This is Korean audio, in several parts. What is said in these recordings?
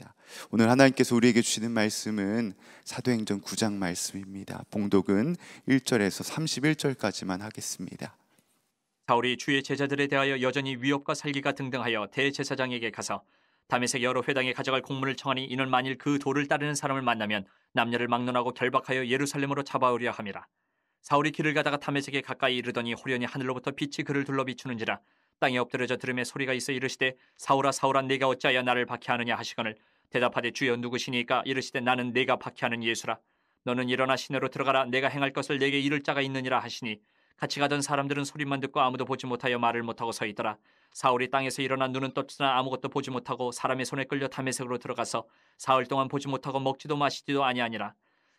있습니다. 오늘 하나님께서 우리에게 주시는 말씀은 사도행전 9장 말씀입니다. 봉독은 1절에서 31절까지만 하겠습니다. 사울이 주의 제자들에 대하여 여전히 위협과 살기가 등등하여 대제사장에게 가서 담에색 여러 회당에 가져갈 공문을 청하니 이는 만일 그 도를 따르는 사람을 만나면 남녀를 막론하고 결박하여 예루살렘으로 잡아오려 함이라. 사울이 길을 가다가 담에색에 가까이 이르더니 호련히 하늘로부터 빛이 그를 둘러 비추는지라 땅에 엎드려져 들음에 소리가 있어 이르시되 사울아 사울아 네가 어찌하여 나를 박해하느냐 하시거늘 대답하되 주여 누구시니까 이르시되 나는 내가 박해하는 예수라 너는 일어나 시내로 들어가라 내가 행할 것을 내게 이룰 자가 있느니라 하시니 같이 가던 사람들은 소리만 듣고 아무도 보지 못하여 말을 못하고 서 있더라 사울이 땅에서 일어나 눈은 떴으나 아무것도 보지 못하고 사람의 손에 끌려 담메색으로 들어가서 사흘 동안 보지 못하고 먹지도 마시지도 아니하니라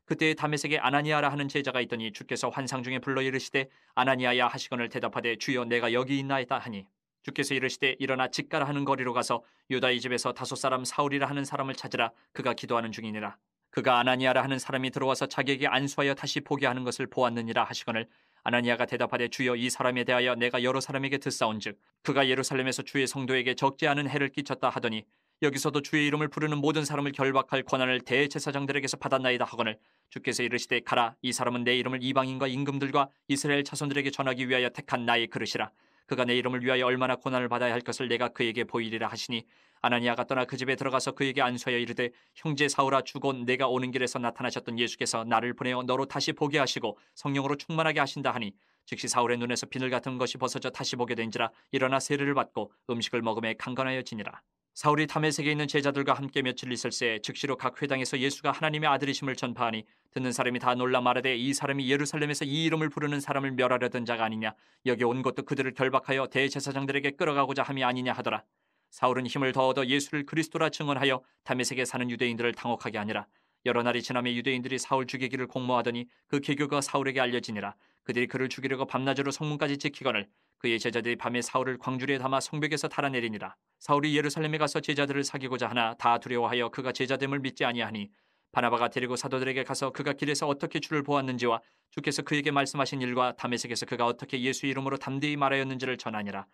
그때에 담메색에 아나니아라 하는 제자가 있더니 주께서 환상 중에 불러 이르시되 아나니아야 하시거늘 대답하되 주여 내가 여기 있나이다 하니 주께서 이르시되 일어나 직가라 하는 거리로 가서 유다의 집에서 다섯 사람 사울이라 하는 사람을 찾으라 그가 기도하는 중이니라 그가 아나니아라 하는 사람이 들어와서 자기에게 안수하여 다시 포기하는 것을 보았느니라 하시거늘 아나니아가 대답하되 주여 이 사람에 대하여 내가 여러 사람에게 듣사온즉 그가 예루살렘에서 주의 성도에게 적지 않은 해를 끼쳤다 하더니 여기서도 주의 이름을 부르는 모든 사람을 결박할 권한을 대제사장들에게서 받았나이다 하거늘 주께서 이르시되 가라 이 사람은 내 이름을 이방인과 임금들과 이스라엘 자손들에게 전하기 위하여 택한 나의 그릇이라 그가 내 이름을 위하여 얼마나 고난을 받아야 할 것을 내가 그에게 보이리라 하시니 아나니아가 떠나 그 집에 들어가서 그에게 안수하여 이르되 형제 사울아 죽은 내가 오는 길에서 나타나셨던 예수께서 나를 보내어 너로 다시 보게 하시고 성령으로 충만하게 하신다 하니 즉시 사울의 눈에서 비늘 같은 것이 벗어져 다시 보게 된지라 일어나 세례를 받고 음식을 먹음에 강건하여 지니라 사울이 담에색에 있는 제자들과 함께 며칠 있을새 즉시로 각 회당에서 예수가 하나님의 아들이심을 전파하니 듣는 사람이 다 놀라 말하되 이 사람이 예루살렘에서 이 이름을 부르는 사람을 멸하려던 자가 아니냐 여기 온 것도 그들을 결박하여 대제사장들에게 끌어가고자 함이 아니냐 하더라 사울은 힘을 더 얻어 예수를 그리스도라 증언하여 담에색에 사는 유대인들을 당혹하게 하니라 여러 날이 지나며 유대인들이 사울 죽이기를 공모하더니 그 계교가 사울에게 알려지니라 그들이 그를 죽이려고 밤낮으로 성문까지 지키거늘 그의 제자들이 밤에 사울을 광주리에 담아 성벽에서 달아내리니라. 사울이 예루살렘에 가서 제자들을 사귀고자 하나 다 두려워하여 그가 제자됨을 믿지 아니하니 바나바가 데리고 사도들에게 가서 그가 길에서 어떻게 주를 보았는지와 주께서 그에게 말씀하신 일과 담에색에서 그가 어떻게 예수 이름으로 담대히 말하였는지를 전하니라.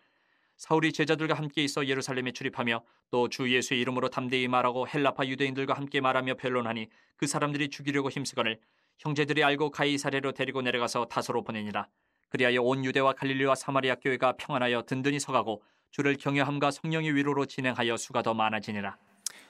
사울이 제자들과 함께 있어 예루살렘에 출입하며 또 주 예수의 이름으로 담대히 말하고 헬라파 유대인들과 함께 말하며 변론하니 그 사람들이 죽이려고 힘쓰거늘 형제들이 알고 가이사레로 데리고 내려가서 다소로 보내니라. 그리하여 온 유대와 갈릴리와 사마리아 교회가 평안하여 든든히 서가고 주를 경외함과 성령의 위로로 진행하여 수가 더 많아지니라.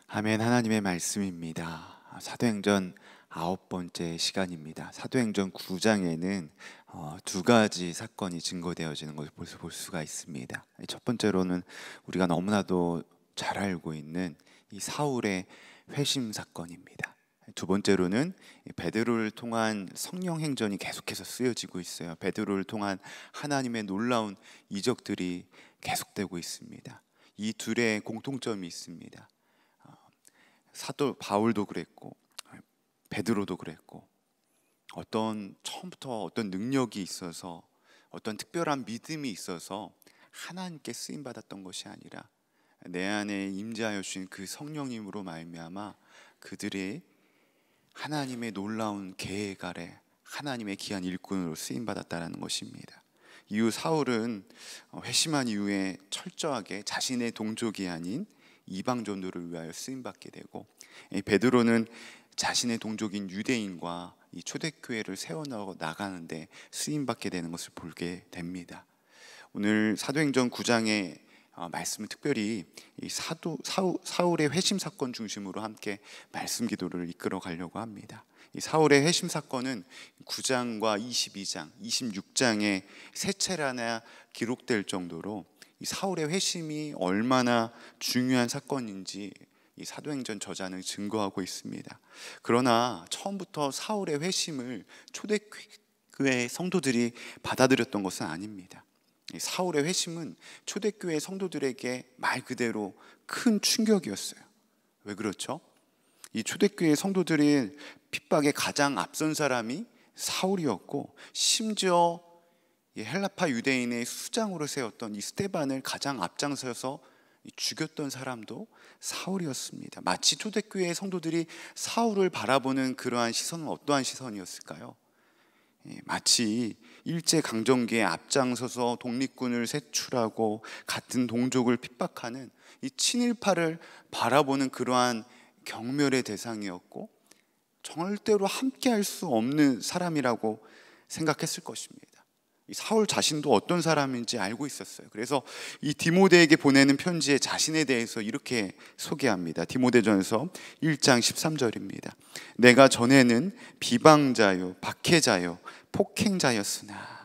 아멘 하나님의 말씀입니다. 사도행전 아홉 번째 시간입니다. 사도행전 9장에는 어, 두 가지 사건이 증거되어지는 것을 벌써 볼 수가 있습니다. 첫 번째로는 우리가 너무나도 잘 알고 있는 이 사울의 회심 사건입니다. 두 번째로는 베드로를 통한 성령 행전이 계속해서 쓰여지고 있어요. 베드로를 통한 하나님의 놀라운 이적들이 계속되고 있습니다. 이 둘의 공통점이 있습니다. 어, 사도 바울도 그랬고 어, 베드로도 그랬고 어떤 처음부터 어떤 능력이 있어서 어떤 특별한 믿음이 있어서 하나님께 쓰임 받았던 것이 아니라 내 안에 임재하여 주신 그 성령님으로 말미암아 그들의 하나님의 놀라운 계획 아래 하나님의 귀한 일꾼으로 쓰임 받았다라는 것입니다. 이후 사울은 어, 회심한 이후에 철저하게 자신의 동족이 아닌 이방 전도를 위하여 쓰임 받게 되고 베드로는 자신의 동족인 유대인과 이 초대교회를 세워나가는데 쓰임 받게 되는 것을 보게 됩니다. 오늘 사도행전 9장에 어, 말씀을 특별히 사도, 사울, 의 회심 사건 중심으로 함께 말씀 기도를 이끌어 가려고 합니다. 사울의 회심 사건은 9장과 22장, 26장의 세 채라나 기록될 정도로 사울의 회심이 얼마나 중요한 사건인지 사도행전 저자는 증거하고 있습니다. 그러나 처음부터 사울의 회심을 초대교회 성도들이 받아들였던 것은 아닙니다. 사울의 회심은 초대교회 성도들에게 말 그대로 큰 충격이었어요. 왜 그렇죠? 이 초대교회 성도들이 핍박에 가장 앞선 사람이 사울이었고 심지어 헬라파 유대인의 수장으로 세웠던 이 스테반을 가장 앞장서서 죽였던 사람도 사울이었습니다. 마치 초대교회의 성도들이 사울을 바라보는 그러한 시선은 어떠한 시선이었을까요? 예, 마치 일제 강점기에 앞장서서 독립군을 세출하고 같은 동족을 핍박하는 이 친일파를 바라보는 그러한 경멸의 대상이었고 절대로 함께할 수 없는 사람이라고 생각했을 것입니다. 사울 자신도 어떤 사람인지 알고 있었어요. 그래서 이 디모데에게 보내는 편지에 자신에 대해서 이렇게 소개합니다. 디모데전서 1장 13절입니다. 내가 전에는 비방자요, 박해자요, 폭행자였으나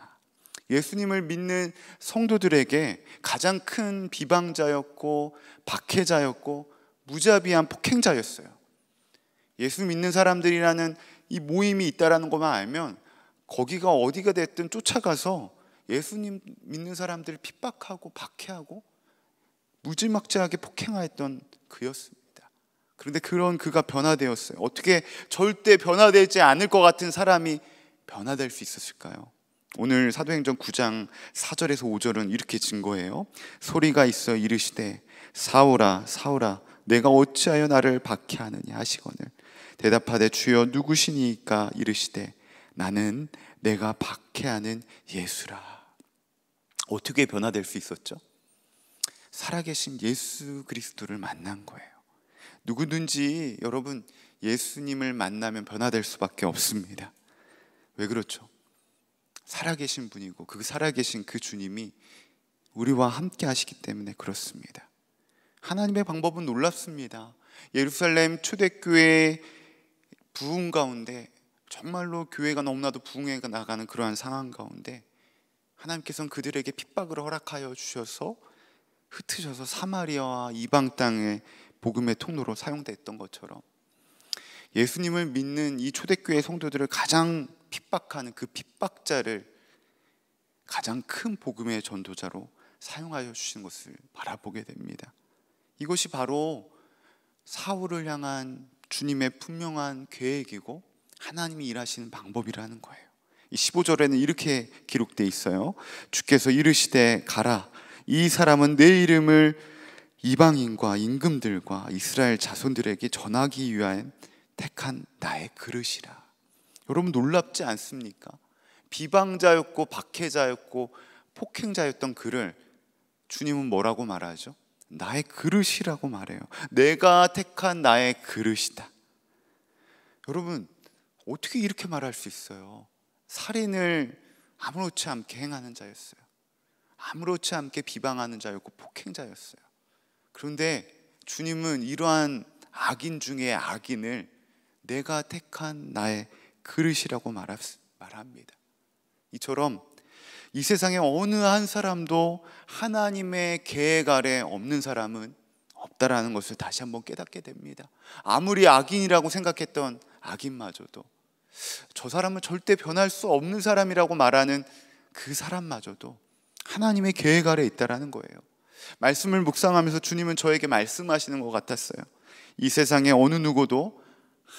예수님을 믿는 성도들에게 가장 큰 비방자였고 박해자였고 무자비한 폭행자였어요. 예수 믿는 사람들이라는 이 모임이 있다라는 것만 알면 거기가 어디가 됐든 쫓아가서 예수님 믿는 사람들을 핍박하고 박해하고 무지막지하게 폭행하였던 그였습니다. 그런데 그런 그가 변화되었어요. 어떻게 절대 변화되지 않을 것 같은 사람이 변화될 수 있었을까요? 오늘 사도행전 9장 4절에서 5절은 이렇게 증거해요. 소리가 있어 이르시되 사오라 사오라 내가 어찌하여 나를 박해하느냐 하시거늘 대답하되 주여 누구시니까 이르시되 나는 내가 박해하는 예수라. 어떻게 변화될 수 있었죠? 살아계신 예수 그리스도를 만난 거예요. 누구든지 여러분 예수님을 만나면 변화될 수밖에 없습니다. 왜 그렇죠? 살아계신 분이고 그 살아계신 그 주님이 우리와 함께 하시기 때문에 그렇습니다. 하나님의 방법은 놀랍습니다. 예루살렘 초대교회 부흥 가운데 정말로 교회가 너무나도 부흥해 나가는 그러한 상황 가운데 하나님께서는 그들에게 핍박을 허락하여 주셔서 흩으셔서 사마리아와 이방 땅의 복음의 통로로 사용됐던 것처럼 예수님을 믿는 이 초대교회 성도들을 가장 핍박하는 그 핍박자를 가장 큰 복음의 전도자로 사용하여 주신 것을 바라보게 됩니다. 이것이 바로 사울을 향한 주님의 분명한 계획이고 하나님이 일하시는 방법이라는 거예요. 이 15절에는 이렇게 기록되 있어요. 주께서 이르시되 가라 이 사람은 내 이름을 이방인과 임금들과 이스라엘 자손들에게 전하기 위한 택한 나의 그릇이라. 여러분 놀랍지 않습니까? 비방자였고 박해자였고 폭행자였던 그를 주님은 뭐라고 말하죠? 나의 그릇이라고 말해요. 내가 택한 나의 그릇이다. 여러분, 어떻게 이렇게 말할 수 있어요? 살인을 아무렇지 않게 행하는 자였어요. 아무렇지 않게 비방하는 자였고 폭행자였어요. 그런데 주님은 이러한 악인 중에 악인을 내가 택한 나의 그릇이라고 말합니다. 이처럼 이 세상의 어느 한 사람도 하나님의 계획 아래 없는 사람은 없다라는 것을 다시 한번 깨닫게 됩니다. 아무리 악인이라고 생각했던 악인마저도 저 사람은 절대 변할 수 없는 사람이라고 말하는 그 사람마저도 하나님의 계획 아래 있다라는 거예요. 말씀을 묵상하면서 주님은 저에게 말씀하시는 것 같았어요. 이 세상의 어느 누구도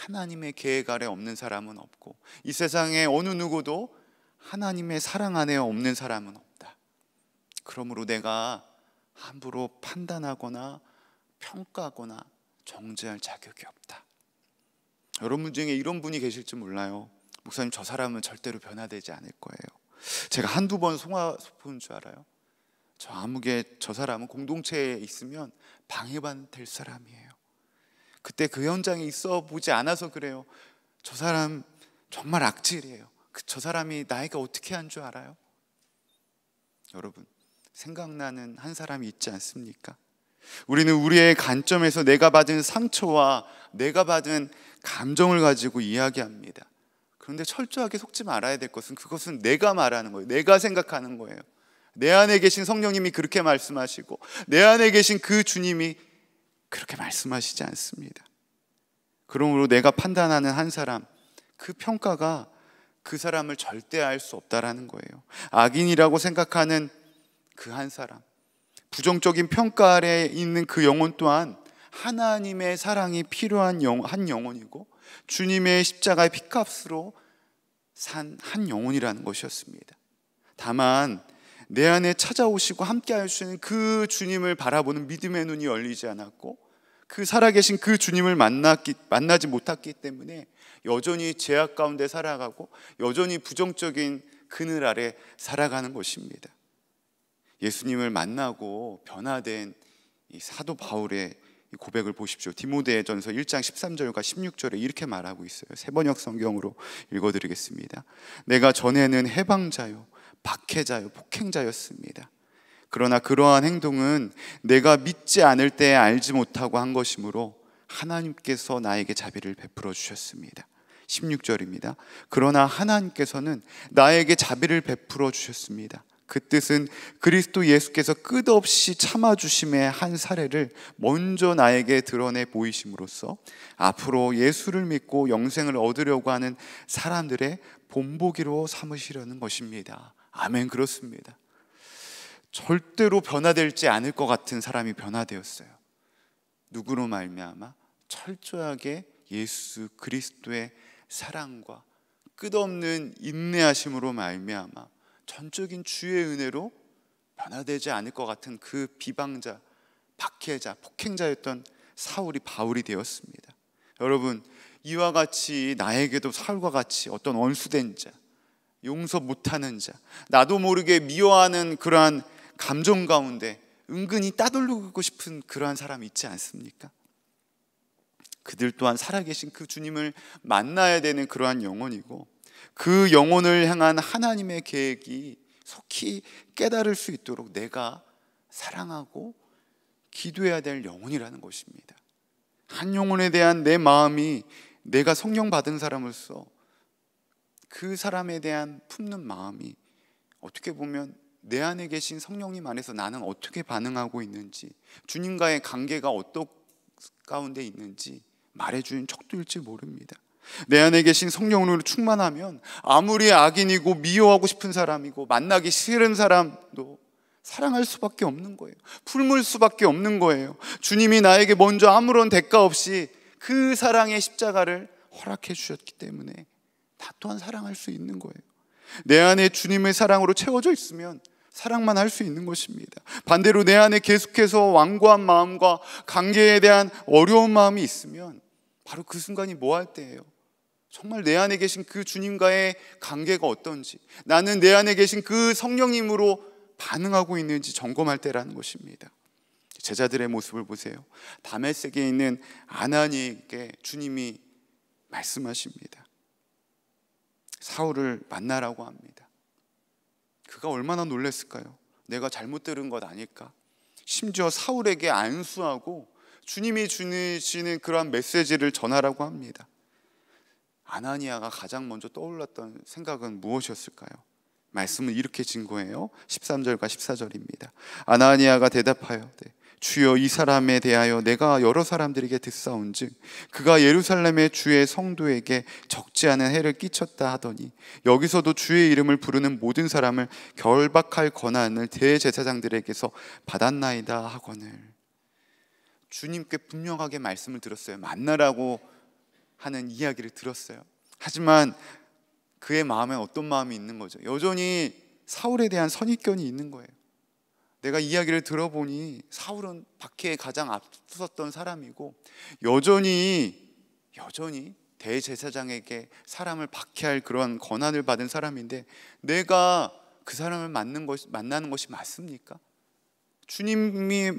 하나님의 계획 아래 없는 사람은 없고 이 세상에 어느 누구도 하나님의 사랑 안에 없는 사람은 없다. 그러므로 내가 함부로 판단하거나 평가하거나 정죄할 자격이 없다. 여러분 중에 이런 분이 계실지 몰라요. 목사님 저 사람은 절대로 변화되지 않을 거예요. 제가 한두 번 송아 소포인 줄 알아요. 저 아무개 저 사람은 공동체에 있으면 방해받을 사람이에요. 그때 그 현장에 있어 보지 않아서 그래요. 저 사람 정말 악질이에요. 그, 저 사람이 나이가 어떻게 한 줄 알아요? 여러분, 생각나는 한 사람이 있지 않습니까? 우리는 우리의 관점에서 내가 받은 상처와 내가 받은 감정을 가지고 이야기합니다. 그런데 철저하게 속지 말아야 될 것은 그것은 내가 말하는 거예요. 내가 생각하는 거예요. 내 안에 계신 성령님이 그렇게 말씀하시고 내 안에 계신 그 주님이 그렇게 말씀하시지 않습니다. 그러므로 내가 판단하는 한 사람, 그 평가가 그 사람을 절대 알 수 없다라는 거예요. 악인이라고 생각하는 그 한 사람, 부정적인 평가 아래 있는 그 영혼 또한 하나님의 사랑이 필요한 한 영혼이고 주님의 십자가의 피값으로 산 한 영혼이라는 것이었습니다. 다만 내 안에 찾아오시고 함께할 수 있는 그 주님을 바라보는 믿음의 눈이 열리지 않았고 그 살아계신 그 주님을 만났기, 만나지 못했기 때문에 여전히 죄악 가운데 살아가고 여전히 부정적인 그늘 아래 살아가는 것입니다. 예수님을 만나고 변화된 이 사도 바울의 고백을 보십시오. 디모데전서 1장 13절과 16절에 이렇게 말하고 있어요. 세번역 성경으로 읽어드리겠습니다. 내가 전에는 해방자요, 박해자요, 폭행자였습니다. 그러나 그러한 행동은 내가 믿지 않을 때 알지 못하고 한 것이므로 하나님께서 나에게 자비를 베풀어 주셨습니다. 16절입니다. 그러나 하나님께서는 나에게 자비를 베풀어 주셨습니다. 그 뜻은 그리스도 예수께서 끝없이 참아주심의 한 사례를 먼저 나에게 드러내 보이심으로써 앞으로 예수를 믿고 영생을 얻으려고 하는 사람들의 본보기로 삼으시려는 것입니다. 아멘, 그렇습니다. 절대로 변화될지 않을 것 같은 사람이 변화되었어요. 누구로 말미암아 철저하게 예수 그리스도의 사랑과 끝없는 인내하심으로 말미암아 전적인 주의 은혜로 변화되지 않을 것 같은 그 비방자, 박해자, 폭행자였던 사울이 바울이 되었습니다. 여러분, 이와 같이 나에게도 사울과 같이 어떤 원수된 자, 용서 못하는 자, 나도 모르게 미워하는 그러한 감정 가운데 은근히 따돌리고 싶은 그러한 사람이 있지 않습니까? 그들 또한 살아계신 그 주님을 만나야 되는 그러한 영혼이고 그 영혼을 향한 하나님의 계획이 속히 깨달을 수 있도록 내가 사랑하고 기도해야 될 영혼이라는 것입니다. 한 영혼에 대한 내 마음이 내가 성령 받은 사람으로서 그 사람에 대한 품는 마음이 어떻게 보면 내 안에 계신 성령님 안에서 나는 어떻게 반응하고 있는지 주님과의 관계가 어떤 가운데 있는지 말해주는 척도일지 모릅니다. 내 안에 계신 성령으로 충만하면 아무리 악인이고 미워하고 싶은 사람이고 만나기 싫은 사람도 사랑할 수밖에 없는 거예요. 풀물 수밖에 없는 거예요. 주님이 나에게 먼저 아무런 대가 없이 그 사랑의 십자가를 허락해 주셨기 때문에 나 또한 사랑할 수 있는 거예요. 내 안에 주님의 사랑으로 채워져 있으면 사랑만 할 수 있는 것입니다. 반대로 내 안에 계속해서 완고한 마음과 관계에 대한 어려운 마음이 있으면 바로 그 순간이 뭐 할 때예요? 정말 내 안에 계신 그 주님과의 관계가 어떤지 나는 내 안에 계신 그 성령님으로 반응하고 있는지 점검할 때라는 것입니다. 제자들의 모습을 보세요. 다메섹에 있는 아나니에게 주님이 말씀하십니다. 사울을 만나라고 합니다. 그가 얼마나 놀랐을까요? 내가 잘못 들은 것 아닐까? 심지어 사울에게 안수하고 주님이 주시는 그러한 메시지를 전하라고 합니다. 아나니아가 가장 먼저 떠올랐던 생각은 무엇이었을까요? 말씀은 이렇게 진 거예요. 13절과 14절입니다. 아나니아가 대답하여 네. 주여 이 사람에 대하여 내가 여러 사람들에게 듣사온즉 그가 예루살렘의 주의 성도에게 적지 않은 해를 끼쳤다 하더니 여기서도 주의 이름을 부르는 모든 사람을 결박할 권한을 대제사장들에게서 받았나이다 하거늘 주님께 분명하게 말씀을 들었어요 만나라고 하는 이야기를 들었어요 하지만 그의 마음에 어떤 마음이 있는 거죠 여전히 사울에 대한 선입견이 있는 거예요 내가 이야기를 들어보니 사울은 박해에 가장 앞섰던 사람이고 여전히 여전히 대제사장에게 사람을 박해할 그런 권한을 받은 사람인데 내가 그 사람을 만는 것 만나는 것이 맞습니까? 주님이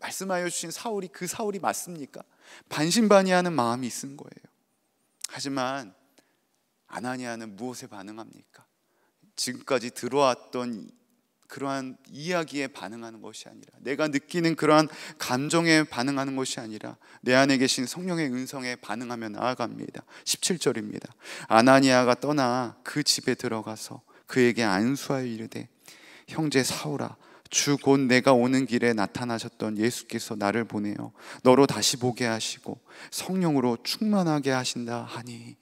말씀하여 주신 사울이 그 사울이 맞습니까? 반신반의하는 마음이 있은 거예요. 하지만 아나니아는 무엇에 반응합니까? 지금까지 들어왔던 그러한 이야기에 반응하는 것이 아니라 내가 느끼는 그러한 감정에 반응하는 것이 아니라 내 안에 계신 성령의 은성에 반응하며 나아갑니다. 17절입니다. 아나니아가 떠나 그 집에 들어가서 그에게 안수하여 이르되 형제 사울아 주 곧 내가 오는 길에 나타나셨던 예수께서 나를 보내어 너로 다시 보게 하시고 성령으로 충만하게 하신다 하니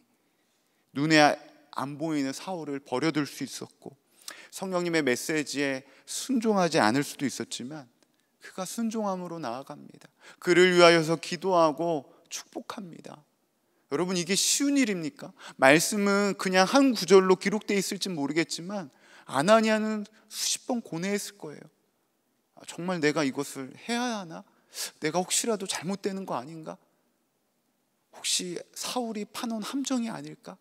눈에 안 보이는 사울을 버려둘 수 있었고 성령님의 메시지에 순종하지 않을 수도 있었지만 그가 순종함으로 나아갑니다. 그를 위하여서 기도하고 축복합니다. 여러분 이게 쉬운 일입니까? 말씀은 그냥 한 구절로 기록되 있을지 모르겠지만 아나니아는 수십 번 고뇌했을 거예요. 아, 정말 내가 이것을 해야 하나? 내가 혹시라도 잘못되는 거 아닌가? 혹시 사울이 파놓은 함정이 아닐까?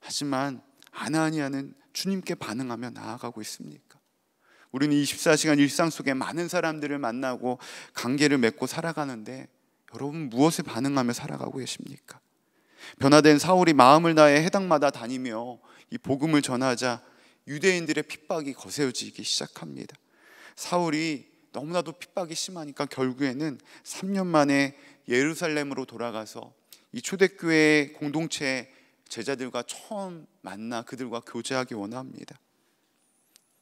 하지만 아나니아는 주님께 반응하며 나아가고 있습니까? 우리는 24시간 일상 속에 많은 사람들을 만나고 관계를 맺고 살아가는데 여러분 무엇에 반응하며 살아가고 계십니까? 변화된 사울이 마음을 다해 해당마다 다니며 이 복음을 전하자 유대인들의 핍박이 거세어지기 시작합니다. 사울이 너무나도 핍박이 심하니까 결국에는 3년 만에 예루살렘으로 돌아가서 이 초대교회 공동체 제자들과 처음 만나 그들과 교제하기 원합니다.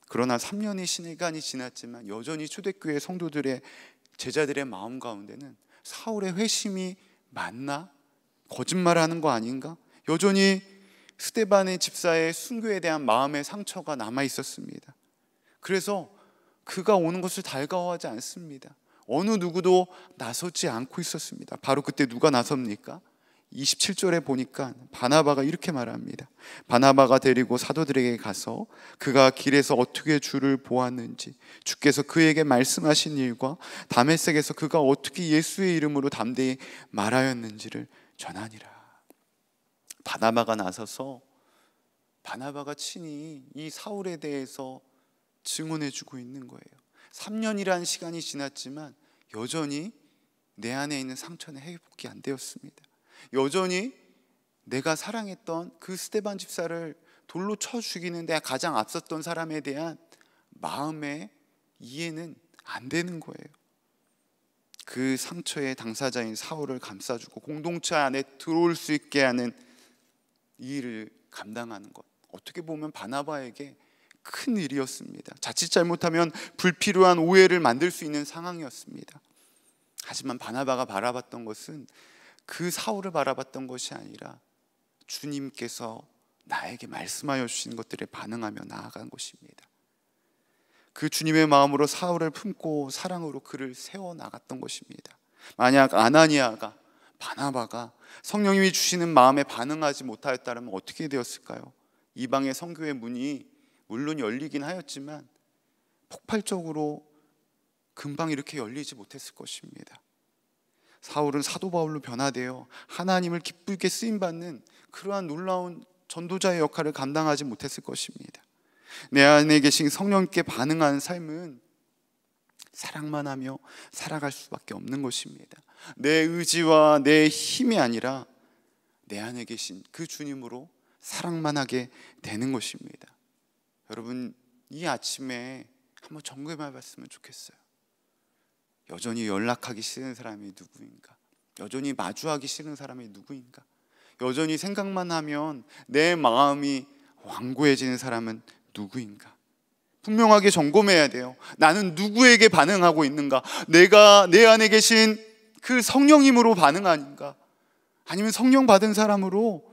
그러나 3년의 시간이 지났지만 여전히 초대교회 성도들의 제자들의 마음 가운데는 사울의 회심이 맞나? 거짓말하는 거 아닌가? 여전히 스테반의 집사의 순교에 대한 마음의 상처가 남아 있었습니다. 그래서 그가 오는 것을 달가워하지 않습니다. 어느 누구도 나서지 않고 있었습니다. 바로 그때 누가 나섭니까? 27절에 보니까 바나바가 이렇게 말합니다. 바나바가 데리고 사도들에게 가서 그가 길에서 어떻게 주를 보았는지 주께서 그에게 말씀하신 일과 담에색에서 그가 어떻게 예수의 이름으로 담대히 말하였는지를 전하니라. 바나바가 나서서 바나바가 친히 이 사울에 대해서 증언해 주고 있는 거예요. 3년이라는 시간이 지났지만 여전히 내 안에 있는 상처는 회복이 안 되었습니다. 여전히 내가 사랑했던 그 스테반 집사를 돌로 쳐 죽이는데 가장 앞섰던 사람에 대한 마음의 이해는 안 되는 거예요. 그 상처의 당사자인 사울을 감싸주고 공동체 안에 들어올 수 있게 하는 일을 감당하는 것. 어떻게 보면 바나바에게 큰 일이었습니다. 자칫 잘못하면 불필요한 오해를 만들 수 있는 상황이었습니다. 하지만 바나바가 바라봤던 것은 그 사울을 바라봤던 것이 아니라 주님께서 나에게 말씀하여 주신 것들에 반응하며 나아간 것입니다. 그 주님의 마음으로 사울을 품고 사랑으로 그를 세워 나갔던 것입니다. 만약 아나니아가 바나바가 성령님이 주시는 마음에 반응하지 못하였다면 어떻게 되었을까요? 이방의 성교의 문이 물론 열리긴 하였지만 폭발적으로 금방 이렇게 열리지 못했을 것입니다. 사울은 사도 바울로 변화되어 하나님을 기쁘게 쓰임 받는 그러한 놀라운 전도자의 역할을 감당하지 못했을 것입니다. 내 안에 계신 성령께 반응하는 삶은 사랑만 하며 살아갈 수밖에 없는 것입니다. 내 의지와 내 힘이 아니라 내 안에 계신 그 주님으로 사랑만 하게 되는 것입니다. 여러분 이 아침에 한번 점검해 봤으면 좋겠어요. 여전히 연락하기 싫은 사람이 누구인가? 여전히 마주하기 싫은 사람이 누구인가? 여전히 생각만 하면 내 마음이 완고해지는 사람은 누구인가? 분명하게 점검해야 돼요. 나는 누구에게 반응하고 있는가? 내가 내 안에 계신 그 성령님으로 반응하는가? 아니면 성령 받은 사람으로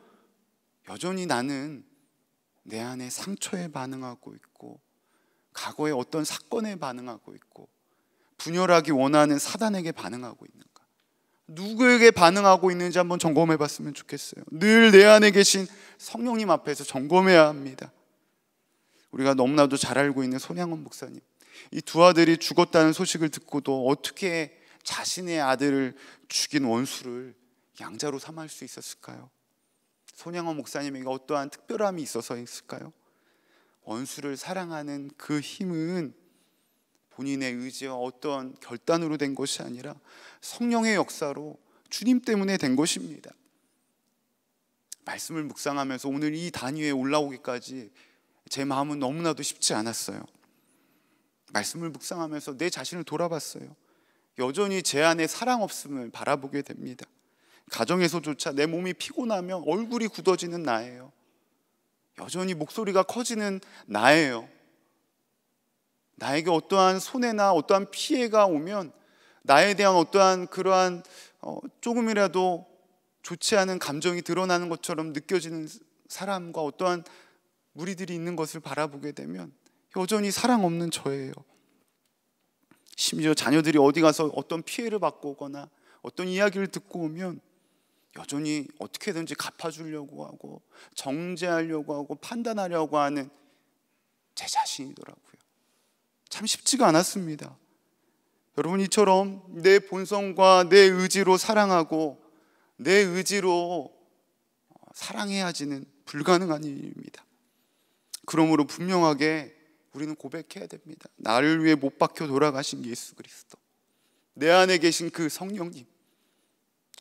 여전히 나는 내 안에 상처에 반응하고 있고, 과거의 어떤 사건에 반응하고 있고, 분열하기 원하는 사단에게 반응하고 있는가? 누구에게 반응하고 있는지 한번 점검해 봤으면 좋겠어요. 늘 내 안에 계신 성령님 앞에서 점검해야 합니다. 우리가 너무나도 잘 알고 있는 손양원 목사님. 이 두 아들이 죽었다는 소식을 듣고도 어떻게 자신의 아들을 죽인 원수를 양자로 삼을 수 있었을까요? 손양원 목사님에게 어떠한 특별함이 있어서있을까요 원수를 사랑하는 그 힘은 본인의 의지와 어떤 결단으로 된 것이 아니라 성령의 역사로 주님 때문에 된 것입니다. 말씀을 묵상하면서 오늘 이 단위에 올라오기까지 제 마음은 너무나도 쉽지 않았어요. 말씀을 묵상하면서 내 자신을 돌아봤어요. 여전히 제 안에 사랑 없음을 바라보게 됩니다. 가정에서조차 내 몸이 피곤하면 얼굴이 굳어지는 나예요. 여전히 목소리가 커지는 나예요. 나에게 어떠한 손해나 어떠한 피해가 오면 나에 대한 어떠한 그러한 어, 조금이라도 좋지 않은 감정이 드러나는 것처럼 느껴지는 사람과 어떠한 무리들이 있는 것을 바라보게 되면 여전히 사랑 없는 저예요. 심지어 자녀들이 어디 가서 어떤 피해를 받고 오거나 어떤 이야기를 듣고 오면 여전히 어떻게든지 갚아주려고 하고 정죄하려고 하고 판단하려고 하는 제 자신이더라고요. 참 쉽지가 않았습니다. 여러분 이처럼 내 본성과 내 의지로 사랑하고 내 의지로 사랑해야지는 불가능한 일입니다. 그러므로 분명하게 우리는 고백해야 됩니다. 나를 위해 못 박혀 돌아가신 예수 그리스도. 내 안에 계신 그 성령님.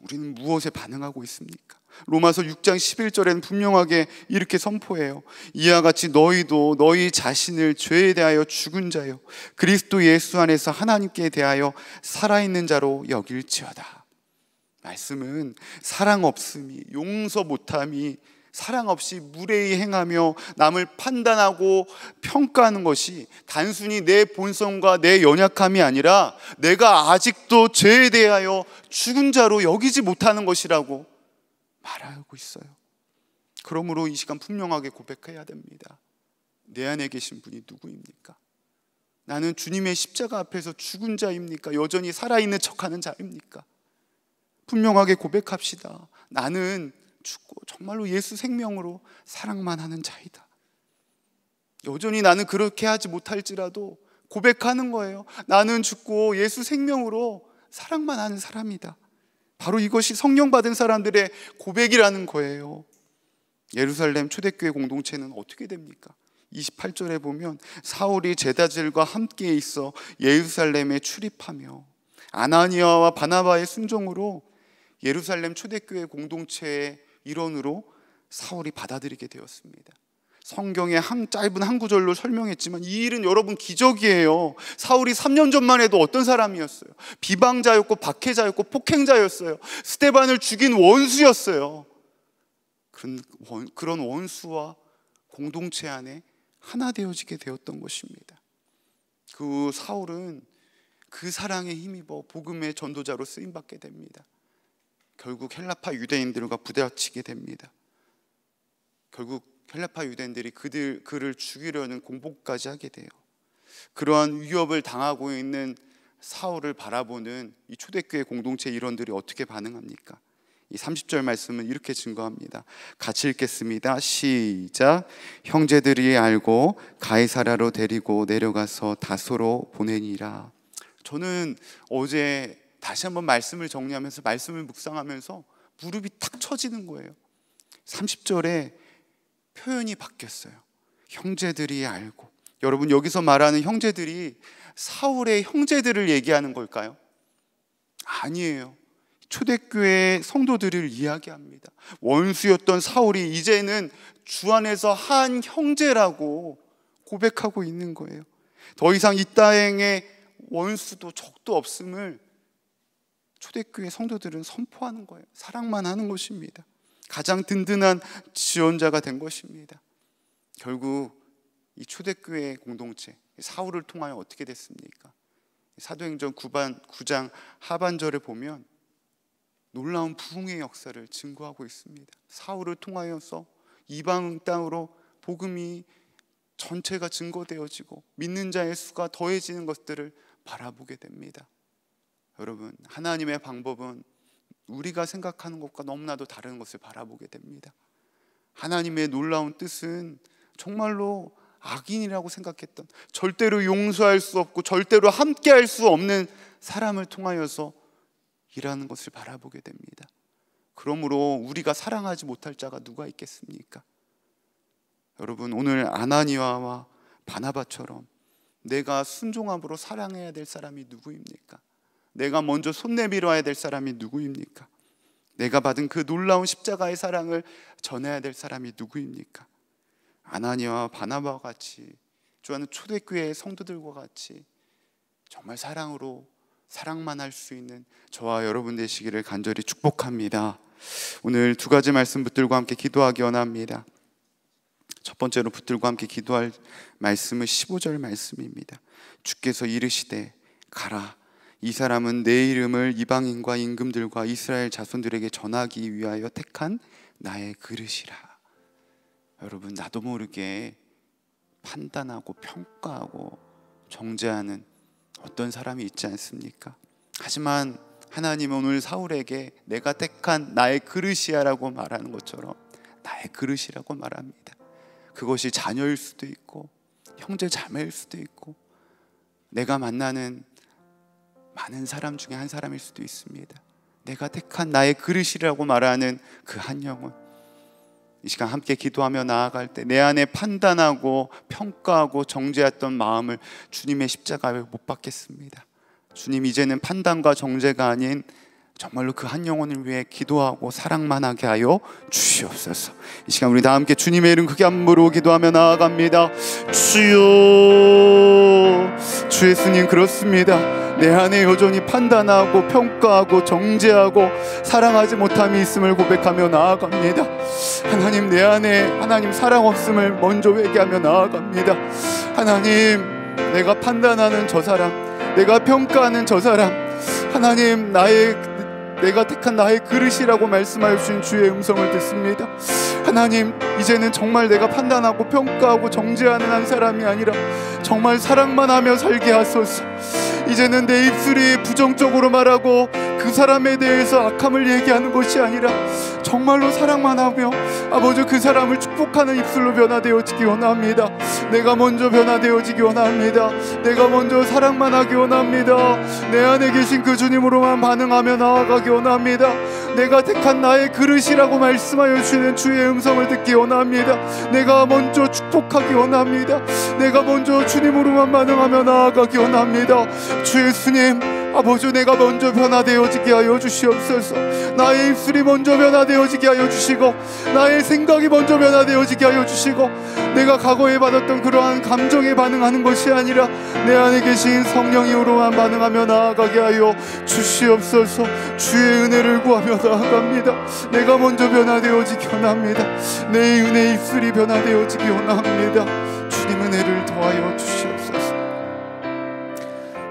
우리는 무엇에 반응하고 있습니까? 로마서 6장 11절에는 분명하게 이렇게 선포해요. 이와 같이 너희도 너희 자신을 죄에 대하여 죽은 자요. 그리스도 예수 안에서 하나님께 대하여 살아있는 자로 여길지어다. 말씀은 사랑 없음이, 용서 못함이, 사랑 없이 무례히 행하며 남을 판단하고 평가하는 것이 단순히 내 본성과 내 연약함이 아니라 내가 아직도 죄에 대하여 죽은 자로 여기지 못하는 것이라고 말하고 있어요. 그러므로 이 시간 분명하게 고백해야 됩니다. 내 안에 계신 분이 누구입니까? 나는 주님의 십자가 앞에서 죽은 자입니까? 여전히 살아있는 척하는 자입니까? 분명하게 고백합시다. 나는 죽고 정말로 예수 생명으로 사랑만 하는 자이다. 여전히 나는 그렇게 하지 못할지라도 고백하는 거예요. 나는 죽고 예수 생명으로 사랑만 하는 사람이다. 바로 이것이 성령 받은 사람들의 고백이라는 거예요. 예루살렘 초대교회 공동체는 어떻게 됩니까? 28절에 보면 사울이 제다질과 함께 있어 예루살렘에 출입하며 아나니아와 바나바의 순종으로 예루살렘 초대교회 공동체의 일원으로 사울이 받아들이게 되었습니다. 성경의 한 짧은 한 구절로 설명했지만 이 일은 여러분 기적이에요. 사울이 3년 전만 해도 어떤 사람이었어요? 비방자였고 박해자였고 폭행자였어요. 스테반을 죽인 원수였어요. 그런 원, 수와 공동체 안에 하나 되어지게 되었던 것입니다. 그 사울은 그 사랑에 힘입어 복음의 전도자로 쓰임 받게 됩니다. 결국 헬라파 유대인들과 부딪히게 됩니다. 결국 펠라파 유대인들이 그들 그를 죽이려는 공복까지 하게 돼요. 그러한 위협을 당하고 있는 사울을 바라보는 이 초대교회 공동체 일원들이 어떻게 반응합니까? 이 30절 말씀은 이렇게 증거합니다. 같이 읽겠습니다. 시작. 형제들이 알고 가이사라로 데리고 내려가서 다소로 보내니라. 저는 어제 다시 한번 말씀을 정리하면서 말씀을 묵상하면서 무릎이 탁 처지는 거예요. 30절에 표현이 바뀌었어요. 형제들이 알고. 여러분, 여기서 말하는 형제들이 사울의 형제들을 얘기하는 걸까요? 아니에요. 초대교회 성도들을 이야기합니다. 원수였던 사울이 이제는 주 안에서 한 형제라고 고백하고 있는 거예요. 더 이상 이 땅에 원수도 적도 없음을 초대교회 성도들은 선포하는 거예요. 사랑만 하는 것입니다. 가장 든든한 지원자가 된 것입니다. 결국 이 초대교회 공동체 사울을 통하여 어떻게 됐습니까? 사도행전 9반, 9장 하반절에 보면 놀라운 부흥의 역사를 증거하고 있습니다. 사울을 통하여서 이방 땅으로 복음이 전체가 증거되어지고 믿는 자의 수가 더해지는 것들을 바라보게 됩니다. 여러분, 하나님의 방법은 우리가 생각하는 것과 너무나도 다른 것을 바라보게 됩니다. 하나님의 놀라운 뜻은 정말로 악인이라고 생각했던 절대로 용서할 수 없고 절대로 함께할 수 없는 사람을 통하여서 일하는 것을 바라보게 됩니다. 그러므로 우리가 사랑하지 못할 자가 누가 있겠습니까? 여러분 오늘 아나니아와 바나바처럼 내가 순종함으로 사랑해야 될 사람이 누구입니까? 내가 먼저 손 내밀어야 될 사람이 누구입니까? 내가 받은 그 놀라운 십자가의 사랑을 전해야 될 사람이 누구입니까? 아나니와 바나바와 같이 주하는 초대교회의 성도들과 같이 정말 사랑으로 사랑만 할 수 있는 저와 여러분 되시기를 간절히 축복합니다. 오늘 두 가지 말씀 붙들고 함께 기도하기 원합니다. 첫 번째로 붙들고 함께 기도할 말씀은 15절 말씀입니다. 주께서 이르시되 가라 이 사람은 내 이름을 이방인과 임금들과 이스라엘 자손들에게 전하기 위하여 택한 나의 그릇이라. 여러분 나도 모르게 판단하고 평가하고 정죄하는 어떤 사람이 있지 않습니까? 하지만 하나님은 오늘 사울에게 내가 택한 나의 그릇이야라고 말하는 것처럼 나의 그릇이라고 말합니다. 그것이 자녀일 수도 있고 형제 자매일 수도 있고 내가 만나는 많은 사람 중에 한 사람일 수도 있습니다. 내가 택한 나의 그릇이라고 말하는 그 한 영혼. 이 시간 함께 기도하며 나아갈 때 내 안에 판단하고 평가하고 정죄했던 마음을 주님의 십자가에 못 받겠습니다. 주님 이제는 판단과 정죄가 아닌 정말로 그 한 영혼을 위해 기도하고 사랑만 하게 하여 주시옵소서. 이 시간 우리 다 함께 주님의 이름 크게 함부로 기도하며 나아갑니다. 주여, 주 예수님 그렇습니다. 내 안에 여전히 판단하고 평가하고 정죄하고 사랑하지 못함이 있음을 고백하며 나아갑니다. 하나님 내 안에 하나님 사랑 없음을 먼저 회개하며 나아갑니다. 하나님 내가 판단하는 저 사람, 내가 평가하는 저 사람, 하나님 나의 내가 택한 나의 그릇이라고 말씀하여 주신 주의 음성을 듣습니다. 하나님, 이제는 정말 내가 판단하고 평가하고 정죄하는 한 사람이 아니라 정말 사랑만 하며 살게 하소서. 이제는 내 입술이 부정적으로 말하고 그 사람에 대해서 악함을 얘기하는 것이 아니라 정말로 사랑만 하며 아버지 그 사람을 축복하는 입술로 변화되어지기 원합니다. 내가 먼저 변화되어지기 원합니다. 내가 먼저 사랑만 하기 원합니다. 내 안에 계신 그 주님으로만 반응하며 나아가기 원합니다. 내가 택한 나의 그릇이라고 말씀하여 주는 주의 음성을 듣기 원합니다. 내가 먼저 축복하기 원합니다. 내가 먼저 주님으로만 반응하며 나아가기 원합니다. 주예수님 아버지 내가 먼저 변화되어지게 하여 주시옵소서 나의 입술이 먼저 변화되어지게 하여 주시고 나의 생각이 먼저 변화되어지게 하여 주시고 내가 과거에 받았던 그러한 감정에 반응하는 것이 아니라 내 안에 계신 성령이로만 반응하며 나아가게 하여 주시옵소서 주의 은혜를 구하며 나아갑니다 내가 먼저 변화되어지기 원합니다 내 은혜 입술이 변화되어지기 원합니다 주님 은혜를 더하여 주시옵소서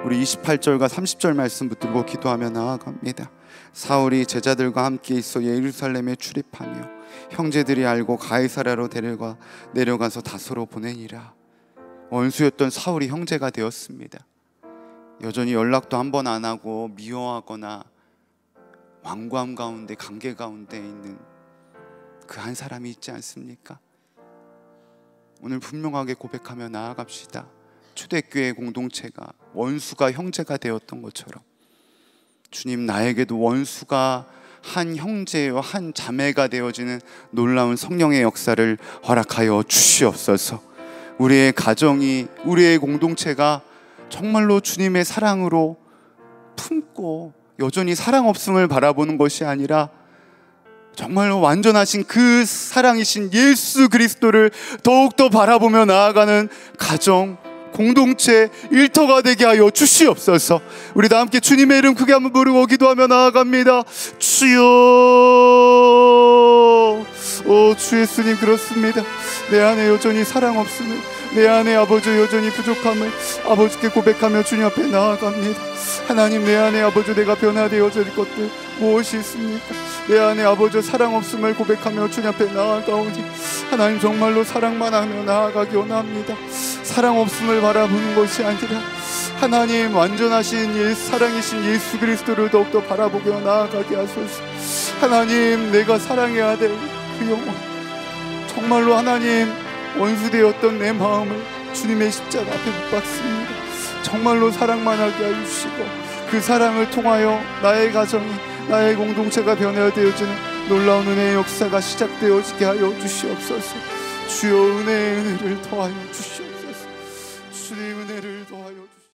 우리 28절과 30절 말씀 붙들고 기도하며 나아갑니다. 사울이 제자들과 함께 있어 예루살렘에 출입하며 형제들이 알고 가이사라로 데려가 내려가서 다소로 보내니라. 원수였던 사울이 형제가 되었습니다. 여전히 연락도 한 번 안 하고 미워하거나 왕관 가운데 관계 가운데 있는 그 한 사람이 있지 않습니까? 오늘 분명하게 고백하며 나아갑시다. 초대교회 공동체가 원수가 형제가 되었던 것처럼 주님 나에게도 원수가 한형제와한 자매가 되어지는 놀라운 성령의 역사를 허락하여 주시옵소서. 우리의 가정이 우리의 공동체가 정말로 주님의 사랑으로 품고 여전히 사랑 없음을 바라보는 것이 아니라 정말로 완전하신 그 사랑이신 예수 그리스도를 더욱더 바라보며 나아가는 가정 공동체 일터가 되게 하여 주시옵소서. 우리 다 함께 주님의 이름 크게 한번 부르고 기도하며 나아갑니다. 주여, 오주 예수님 그렇습니다. 내 안에 여전히 사랑 없음을, 내 안에 아버지 여전히 부족함을 아버지께 고백하며 주님 앞에 나아갑니다. 하나님 내 안에 아버지 내가 변화되어질 것들 무엇이 있습니까? 내 안에 아버지 사랑 없음을 고백하며 주님 앞에 나아가오니 하나님 정말로 사랑만 하며 나아가기 원합니다. 사랑 없음을 바라보는 것이 아니라 하나님 완전하신 예, 사랑이신 예수 그리스도를 더욱더 바라보며 나아가게 하소서 하나님 내가 사랑해야 될 그 영혼 정말로 하나님 원수되었던 내 마음을 주님의 십자가 앞에 못 박습니다 정말로 사랑만 하게 해주시고 그 사랑을 통하여 나의 가정이 나의 공동체가 변화되어지는 놀라운 은혜의 역사가 시작되어지게 하여 주시옵소서 주여 은혜의 은혜를 더하여 주시옵소서